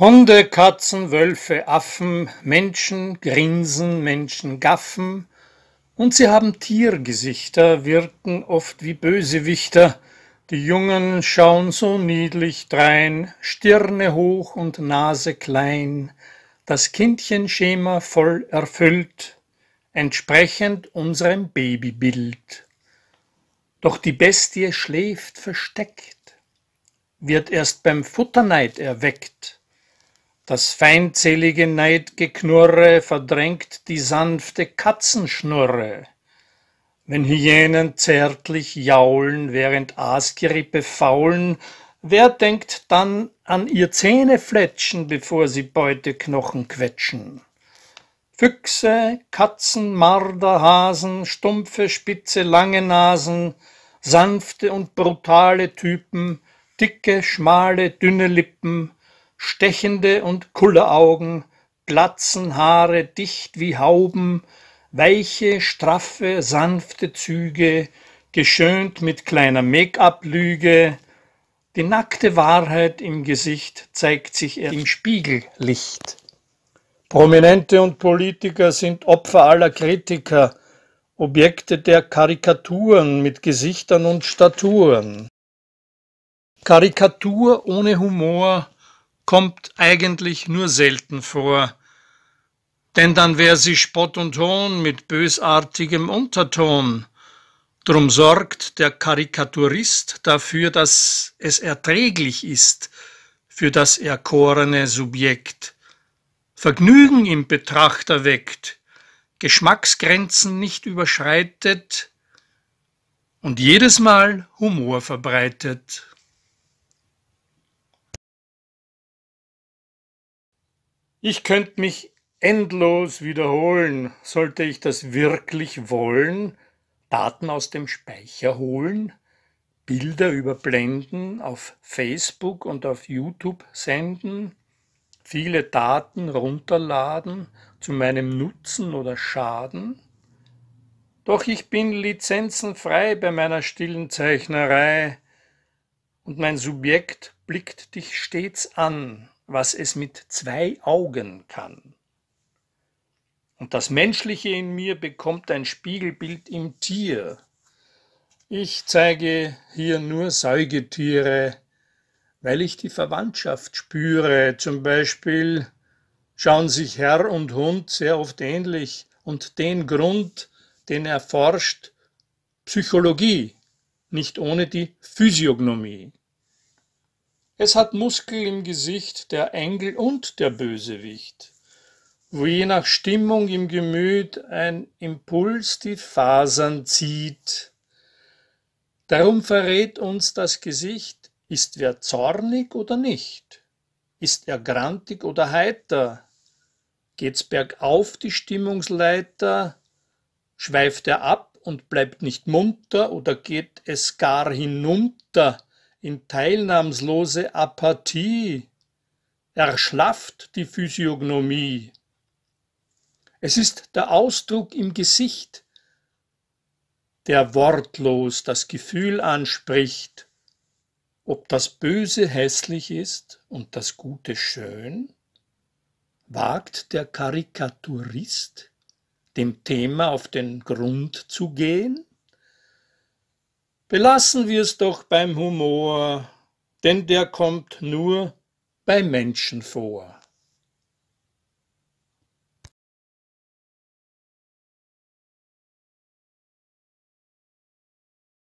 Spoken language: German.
Hunde, Katzen, Wölfe, Affen, Menschen grinsen, Menschen gaffen, und sie haben Tiergesichter, wirken oft wie Bösewichter, die Jungen schauen so niedlich drein, Stirne hoch und Nase klein, das Kindchenschema voll erfüllt, entsprechend unserem Babybild. Doch die Bestie schläft versteckt, wird erst beim Futterneid erweckt, das feindselige Neidgeknurre verdrängt die sanfte Katzenschnurre. Wenn Hyänen zärtlich jaulen, während Aasgerippe faulen, wer denkt dann an ihr Zähnefletschen, bevor sie Beuteknochen quetschen? Füchse, Katzen, Marder, Hasen, stumpfe, spitze, lange Nasen, sanfte und brutale Typen, dicke, schmale, dünne Lippen, stechende und Kulleraugen, Glatzen, Haare dicht wie Hauben, weiche, straffe, sanfte Züge, geschönt mit kleiner Make-up-Lüge, die nackte Wahrheit im Gesicht zeigt sich erst im Spiegellicht. Prominente und Politiker sind Opfer aller Kritiker, Objekte der Karikaturen mit Gesichtern und Staturen. Karikatur ohne Humor, kommt eigentlich nur selten vor, denn dann wär sie Spott und Hohn mit bösartigem Unterton. Drum sorgt der Karikaturist dafür, dass es erträglich ist für das erkorene Subjekt, Vergnügen im Betrachter weckt, Geschmacksgrenzen nicht überschreitet und jedes Mal Humor verbreitet. Ich könnte mich endlos wiederholen, sollte ich das wirklich wollen, Daten aus dem Speicher holen, Bilder überblenden, auf Facebook und auf YouTube senden, viele Daten runterladen zu meinem Nutzen oder Schaden. Doch ich bin lizenzenfrei bei meiner stillen Zeichnerei und mein Subjekt blickt dich stets an was es mit zwei Augen kann. Und das Menschliche in mir bekommt ein Spiegelbild im Tier. Ich zeige hier nur Säugetiere, weil ich die Verwandtschaft spüre. Zum Beispiel schauen sich Herr und Hund sehr oft ähnlich und den Grund, den erforscht Psychologie, nicht ohne die Physiognomie. Es hat Muskel im Gesicht der Engel und der Bösewicht, wo je nach Stimmung im Gemüt ein Impuls die Fasern zieht. Darum verrät uns das Gesicht, ist wer zornig oder nicht, ist er grantig oder heiter, geht's bergauf die Stimmungsleiter, schweift er ab und bleibt nicht munter oder geht es gar hinunter, in teilnahmslose Apathie, erschlafft die Physiognomie. Es ist der Ausdruck im Gesicht, der wortlos das Gefühl anspricht, ob das Böse hässlich ist und das Gute schön, wagt der Karikaturist, dem Thema auf den Grund zu gehen? Belassen wir es doch beim Humor, denn der kommt nur bei Menschen vor.